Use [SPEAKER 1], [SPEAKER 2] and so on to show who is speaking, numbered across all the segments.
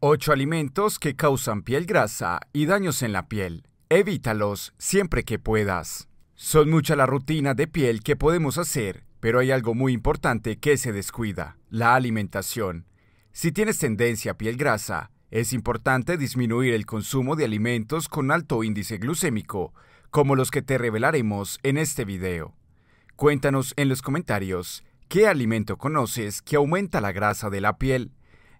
[SPEAKER 1] 8 alimentos que causan piel grasa y daños en la piel. Evítalos siempre que puedas. Son muchas la rutina de piel que podemos hacer, pero hay algo muy importante que se descuida, la alimentación. Si tienes tendencia a piel grasa, es importante disminuir el consumo de alimentos con alto índice glucémico, como los que te revelaremos en este video. Cuéntanos en los comentarios qué alimento conoces que aumenta la grasa de la piel.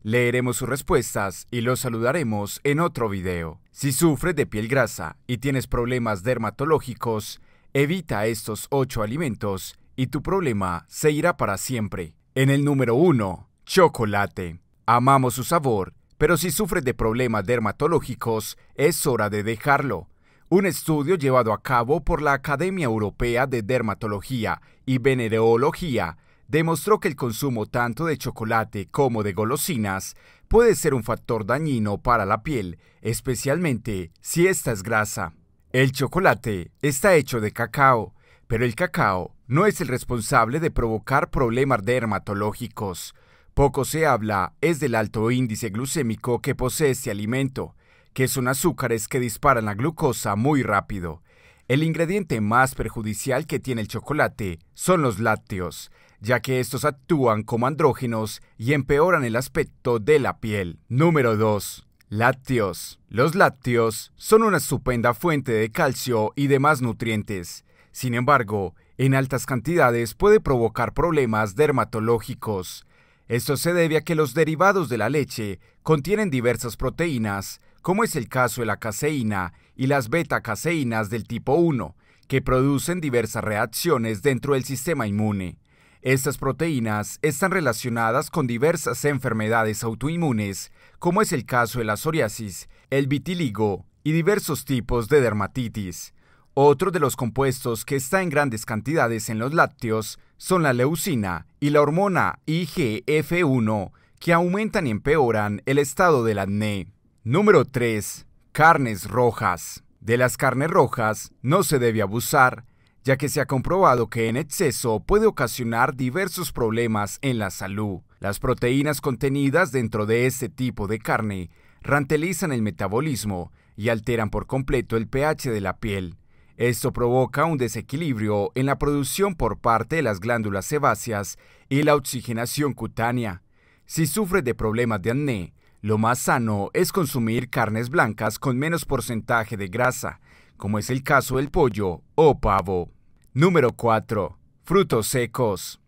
[SPEAKER 1] Leeremos sus respuestas y los saludaremos en otro video. Si sufres de piel grasa y tienes problemas dermatológicos, evita estos 8 alimentos y tu problema se irá para siempre. En el número 1, chocolate. Amamos su sabor, pero si sufres de problemas dermatológicos, es hora de dejarlo. Un estudio llevado a cabo por la Academia Europea de Dermatología y Venereología demostró que el consumo tanto de chocolate como de golosinas puede ser un factor dañino para la piel, especialmente si esta es grasa. El chocolate está hecho de cacao, pero el cacao no es el responsable de provocar problemas dermatológicos. Poco se habla es del alto índice glucémico que posee este alimento, que son azúcares que disparan la glucosa muy rápido. El ingrediente más perjudicial que tiene el chocolate son los lácteos, ya que estos actúan como andrógenos y empeoran el aspecto de la piel. Número 2. Lácteos. Los lácteos son una estupenda fuente de calcio y demás nutrientes. Sin embargo, en altas cantidades puede provocar problemas dermatológicos. Esto se debe a que los derivados de la leche contienen diversas proteínas, como es el caso de la caseína y las beta-caseínas del tipo 1, que producen diversas reacciones dentro del sistema inmune. Estas proteínas están relacionadas con diversas enfermedades autoinmunes, como es el caso de la psoriasis, el vitíligo y diversos tipos de dermatitis. Otro de los compuestos que está en grandes cantidades en los lácteos son la leucina y la hormona IGF-1, que aumentan y empeoran el estado del acné. Número 3. Carnes rojas. De las carnes rojas no se debe abusar, ya que se ha comprobado que en exceso puede ocasionar diversos problemas en la salud. Las proteínas contenidas dentro de este tipo de carne rantelizan el metabolismo y alteran por completo el pH de la piel. Esto provoca un desequilibrio en la producción por parte de las glándulas sebáceas y la oxigenación cutánea. Si sufre de problemas de acné, lo más sano es consumir carnes blancas con menos porcentaje de grasa, como es el caso del pollo o pavo. Número 4. Frutos secos.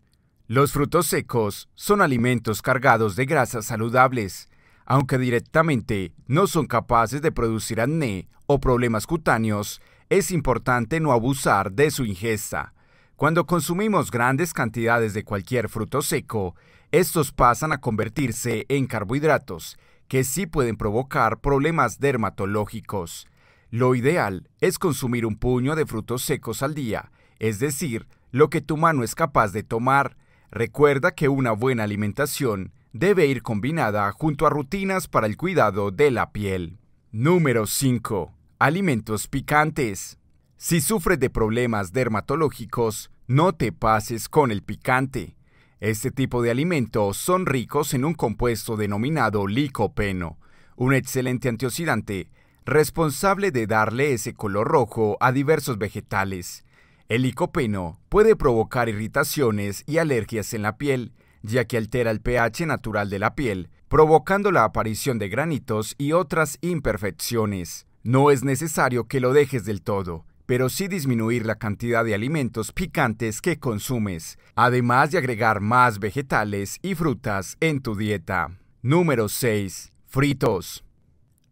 [SPEAKER 1] Los frutos secos son alimentos cargados de grasas saludables, aunque directamente no son capaces de producir acné o problemas cutáneos, es importante no abusar de su ingesta. Cuando consumimos grandes cantidades de cualquier fruto seco, estos pasan a convertirse en carbohidratos, que sí pueden provocar problemas dermatológicos. Lo ideal es consumir un puño de frutos secos al día, es decir, lo que tu mano es capaz de tomar. Recuerda que una buena alimentación debe ir combinada junto a rutinas para el cuidado de la piel. Número 5. Alimentos picantes. Si sufres de problemas dermatológicos, no te pases con el picante. Este tipo de alimentos son ricos en un compuesto denominado licopeno, un excelente antioxidante responsable de darle ese color rojo a diversos vegetales el licopeno puede provocar irritaciones y alergias en la piel, ya que altera el pH natural de la piel, provocando la aparición de granitos y otras imperfecciones. No es necesario que lo dejes del todo, pero sí disminuir la cantidad de alimentos picantes que consumes, además de agregar más vegetales y frutas en tu dieta. Número 6. Fritos.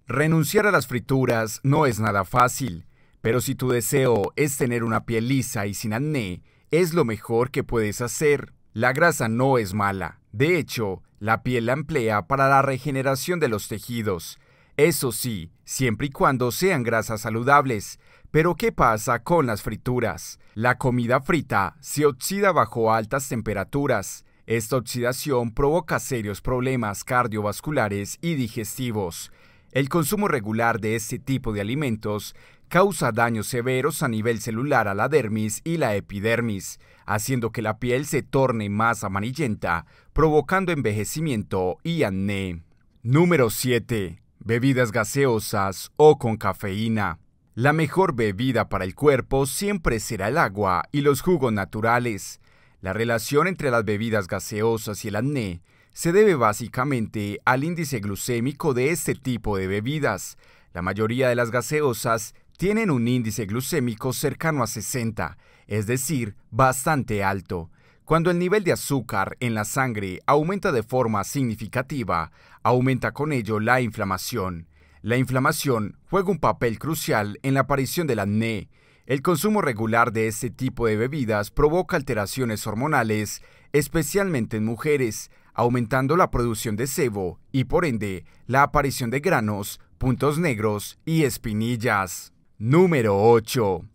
[SPEAKER 1] Renunciar a las frituras no es nada fácil, pero si tu deseo es tener una piel lisa y sin acné, es lo mejor que puedes hacer. La grasa no es mala. De hecho, la piel la emplea para la regeneración de los tejidos. Eso sí, siempre y cuando sean grasas saludables. Pero ¿qué pasa con las frituras? La comida frita se oxida bajo altas temperaturas. Esta oxidación provoca serios problemas cardiovasculares y digestivos. El consumo regular de este tipo de alimentos causa daños severos a nivel celular a la dermis y la epidermis, haciendo que la piel se torne más amarillenta, provocando envejecimiento y acné. Número 7. Bebidas gaseosas o con cafeína. La mejor bebida para el cuerpo siempre será el agua y los jugos naturales. La relación entre las bebidas gaseosas y el acné se debe básicamente al índice glucémico de este tipo de bebidas. La mayoría de las gaseosas tienen un índice glucémico cercano a 60, es decir, bastante alto. Cuando el nivel de azúcar en la sangre aumenta de forma significativa, aumenta con ello la inflamación. La inflamación juega un papel crucial en la aparición del acné. El consumo regular de este tipo de bebidas provoca alteraciones hormonales, especialmente en mujeres, aumentando la producción de sebo y por ende la aparición de granos, puntos negros y espinillas. Número 8.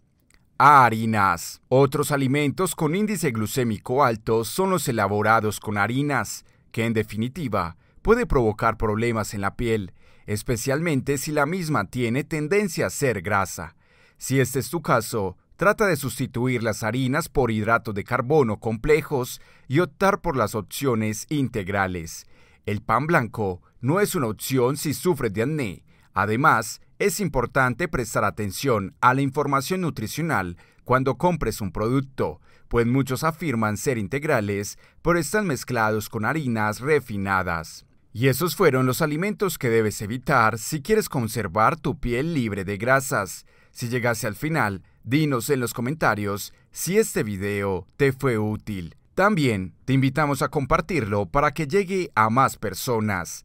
[SPEAKER 1] Harinas. Otros alimentos con índice glucémico alto son los elaborados con harinas, que en definitiva puede provocar problemas en la piel, especialmente si la misma tiene tendencia a ser grasa. Si este es tu caso, trata de sustituir las harinas por hidratos de carbono complejos y optar por las opciones integrales. El pan blanco no es una opción si sufres de acné. Además, es importante prestar atención a la información nutricional cuando compres un producto, pues muchos afirman ser integrales, pero están mezclados con harinas refinadas. Y esos fueron los alimentos que debes evitar si quieres conservar tu piel libre de grasas. Si llegase al final, dinos en los comentarios si este video te fue útil. También te invitamos a compartirlo para que llegue a más personas.